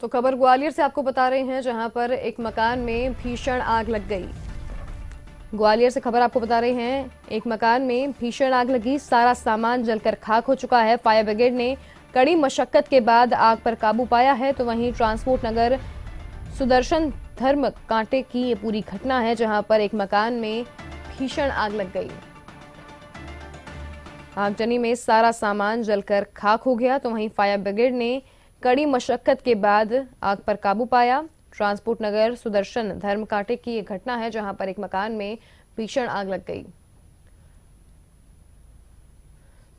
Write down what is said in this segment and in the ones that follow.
तो खबर ग्वालियर से आपको बता रहे हैं जहां पर एक मकान में भीषण आग लग गई ग्वालियर से खबर आपको बता रहे हैं एक मकान में भीषण आग लगी सारा सामान जलकर खाक हो चुका है फायर ब्रिगेड ने कड़ी मशक्कत के बाद आग पर काबू पाया है तो वहीं ट्रांसपोर्ट नगर सुदर्शन धर्म कांटे की ये पूरी घटना है जहां पर एक मकान में भीषण आग लग गई आगजनी में सारा सामान जलकर खाक हो गया तो वहीं फायर ब्रिगेड ने कड़ी मशक्कत के बाद आग पर काबू पाया ट्रांसपोर्ट नगर सुदर्शन धर्म कांटे की एक घटना है जहां पर एक मकान में भीषण आग लग गई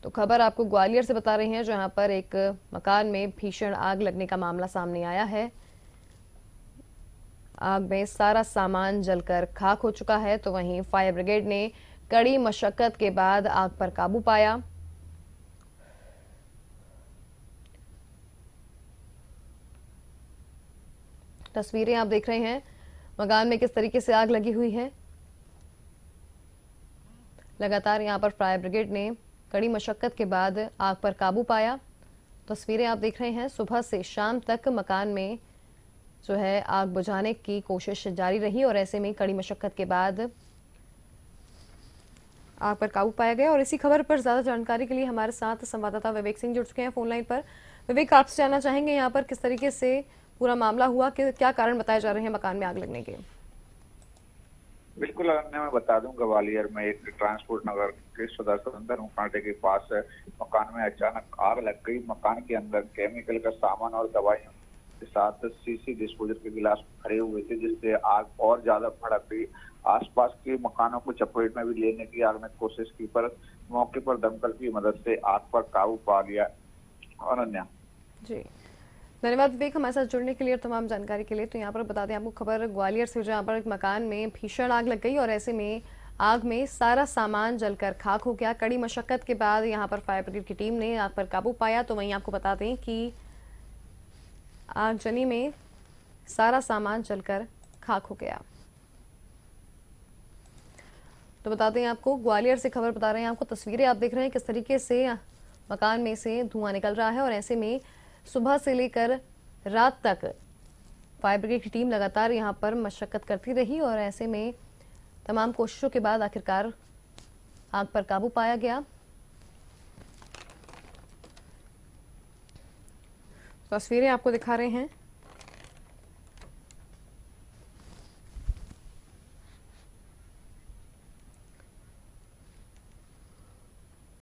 तो खबर आपको ग्वालियर से बता रहे हैं जहां पर एक मकान में भीषण आग लगने का मामला सामने आया है आग में सारा सामान जलकर खाक हो चुका है तो वहीं फायर ब्रिगेड ने कड़ी मशक्कत के बाद आग पर काबू पाया तस्वीरें आप देख रहे हैं मकान में किस तरीके से आग लगी हुई है लगातार यहाँ पर फायर ब्रिगेड ने कड़ी मशक्कत के बाद आग पर काबू पाया तस्वीरें आप देख रहे हैं सुबह से शाम तक मकान में जो है आग बुझाने की कोशिश जारी रही और ऐसे में कड़ी मशक्कत के बाद आग पर काबू पाया गया और इसी खबर पर ज्यादा जानकारी के लिए हमारे साथ संवाददाता विवेक सिंह जुड़ चुके हैं फोन लाइन पर विवेक आपसे जानना चाहेंगे यहाँ पर किस तरीके से पूरा मामला हुआ कि क्या कारण बताए जा रहे हैं मकान में आग लगने के बिल्कुल अन्य मैं बता दूं ग्वालियर में एक ट्रांसपोर्ट नगर के सदर सदर मुकाटे के पास मकान में अचानक आग लग गई मकान के अंदर केमिकल का सामान और दवाइयों के साथ सीसी डिस्पोजर के गिलास भरे हुए थे जिससे आग और ज्यादा भड़क गई आसपास के मकानों को चपेट में भी लेने की आग ने कोशिश की पर मौके पर दमकल की मदद से आग पर काबू पा लिया और जी धन्यवाद विवेक हमारे साथ जुड़ने के लिए और तमाम जानकारी के लिए तो यहाँ पर बता दें आपको खबर ग्वालियर से जहाँ पर एक मकान में भीषण आग लग गई और ऐसे में आग में सारा सामान जलकर खाक हो गया कड़ी मशक्कत के बाद यहाँ पर फायर ब्रिगेड की टीम ने आग पर काबू पाया तो वहीं आपको बता दें कि आगजनी में सारा सामान जलकर खाक हो गया तो बता दें आपको ग्वालियर से खबर बता रहे हैं आपको तस्वीरें आप देख रहे हैं किस तरीके से मकान में से धुआं निकल रहा है और ऐसे में सुबह से लेकर रात तक फायर ब्रिगेड की टीम लगातार यहाँ पर मशक्कत करती रही और ऐसे में तमाम कोशिशों के बाद आखिरकार आग पर काबू पाया गया तस्वीरें आपको दिखा रहे हैं